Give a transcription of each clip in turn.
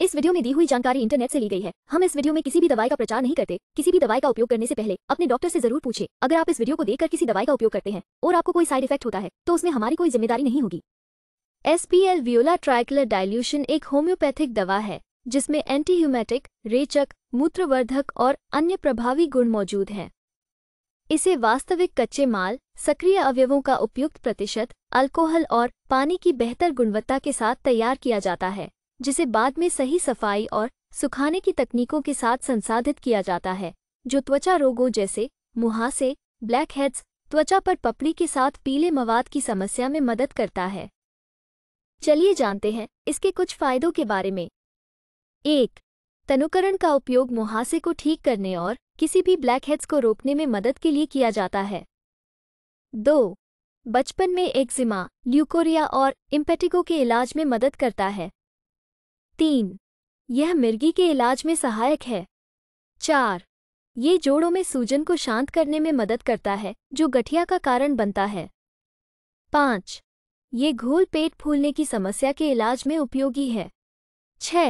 इस वीडियो में दी हुई जानकारी इंटरनेट से ली गई है हम इस वीडियो में किसी भी दवाई का प्रचार नहीं करते किसी भी दवाई का उपयोग करने से पहले अपने डॉक्टर से जरूर पूछे अगर आप इस वीडियो को देखकर किसी दवाई का उपयोग करते हैं और आपको कोई साइड इफेक्ट होता है तो उसमें हमारी कोई जिम्मेदारी नहीं होगी एस पी ट्राइकुलर डायल्यूशन एक होम्योपैथिक दवा है जिसमें एंटीह्यूमेटिक रेचक मूत्रवर्धक और अन्य प्रभावी गुण मौजूद हैं इसे वास्तविक कच्चे माल सक्रिय अवयवों का उपयुक्त प्रतिशत अल्कोहल और पानी की बेहतर गुणवत्ता के साथ तैयार किया जाता है जिसे बाद में सही सफाई और सुखाने की तकनीकों के साथ संसाधित किया जाता है जो त्वचा रोगों जैसे मुहासे ब्लैक हेड्स त्वचा पर पपड़ी के साथ पीले मवाद की समस्या में मदद करता है चलिए जानते हैं इसके कुछ फायदों के बारे में एक तनुकरण का उपयोग मुहासे को ठीक करने और किसी भी ब्लैक हेड्स को रोकने में मदद के लिए किया जाता है दो बचपन में एक्जिमा ल्यूकोरिया और इम्पेटिको के इलाज में मदद करता है तीन यह मिर्गी के इलाज में सहायक है चार ये जोड़ों में सूजन को शांत करने में मदद करता है जो गठिया का कारण बनता है पाँच ये घोल पेट फूलने की समस्या के इलाज में उपयोगी है छ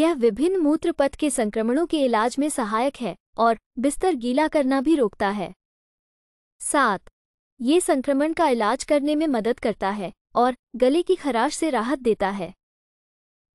यह विभिन्न मूत्रपथ के संक्रमणों के इलाज में सहायक है और बिस्तर गीला करना भी रोकता है सात ये संक्रमण का इलाज करने में मदद करता है और गले की खराश से राहत देता है